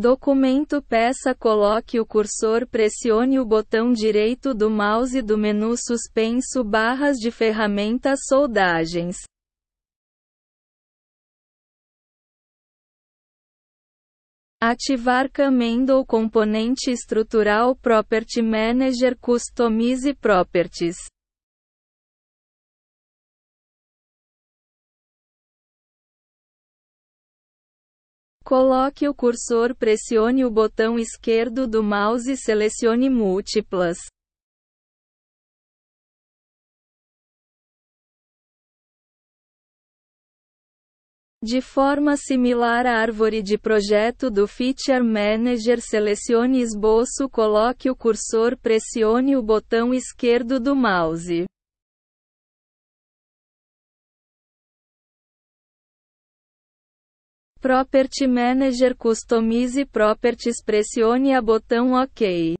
Documento peça coloque o cursor pressione o botão direito do mouse do menu suspenso barras de ferramentas soldagens. Ativar Camendo componente estrutural Property Manager Customize Properties. Coloque o cursor, pressione o botão esquerdo do mouse e selecione múltiplas. De forma similar à árvore de projeto do Feature Manager, selecione esboço, coloque o cursor, pressione o botão esquerdo do mouse. Property Manager Customize Properties pressione a botão OK.